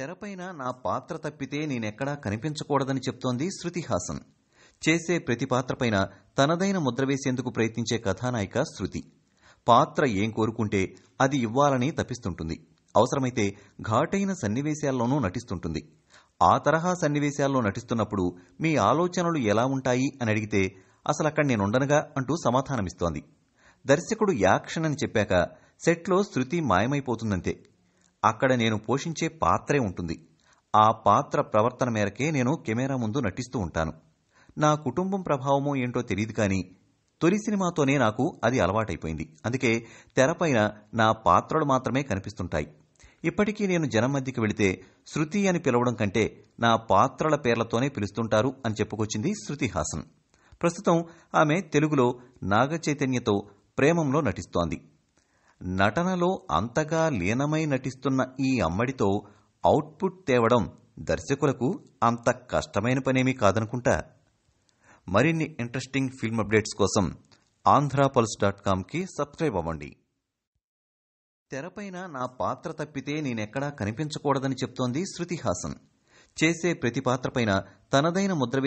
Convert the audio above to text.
తెరపైన నా పాత్ర తప్పితే నేనెక్కడా కనిపించకూడదని చెప్తోంది శృతి హాసన్ చేసే ప్రతి పాత్రపైన తనదైన ముద్ర వేసేందుకు ప్రయత్నించే కథానాయిక శృతి పాత్ర ఏం కోరుకుంటే అది ఇవ్వాలని తప్పిస్తుంటుంది అవసరమైతే ఘాటైన సన్నివేశాల్లోనూ నటిస్తుంటుంది ఆ తరహా సన్నివేశాల్లో నటిస్తున్నప్పుడు మీ ఆలోచనలు ఎలా ఉంటాయి అని అడిగితే అసలు అక్కడ నేనుండనుగా అంటూ సమాధానమిస్తోంది దర్శకుడు యాక్షన్ అని చెప్పాక సెట్లో శృతి మాయమైపోతుందంతే అక్కడ నేను పోషించే పాత్రే ఉంటుంది ఆ పాత్ర ప్రవర్తన మేరకే నేను కెమెరా ముందు నటిస్తూ ఉంటాను నా కుటుంబం ప్రభావమో ఏంటో తెలియదు కానీ తొలి సినిమాతోనే నాకు అది అలవాటైపోయింది అందుకే తెరపైన నా పాత్రలు మాత్రమే కనిపిస్తుంటాయి ఇప్పటికీ నేను జనం మధ్యకి వెళితే శృతి అని పిలవడం కంటే నా పాత్రల పేర్లతోనే పిలుస్తుంటారు అని చెప్పుకొచ్చింది శృతి హాసన్ ప్రస్తుతం ఆమె తెలుగులో నాగచైతన్యతో ప్రేమంలో నటిస్తోంది నటనలో అంతగా లీనమై నటిస్తున్న ఈ అమ్మడితో అవుట్పుట్ తేవడం దర్శకులకు అంత కష్టమైన పనేమీ కాదనుకుంటా మరిన్ని ఇంట్రెస్టింగ్ ఫిల్మ్ అప్డేట్స్ కోసం ఆంధ్రాపల్స్ డాట్ కామ్కి సబ్స్క్రైబ్ అవ్వండి తెరపైన నా పాత్ర తప్పితే నేనెక్కడా కనిపించకూడదని చెప్తోంది శృతిహాసన్ చేసే ప్రతి పాత్రపైన తనదైన ముద్ర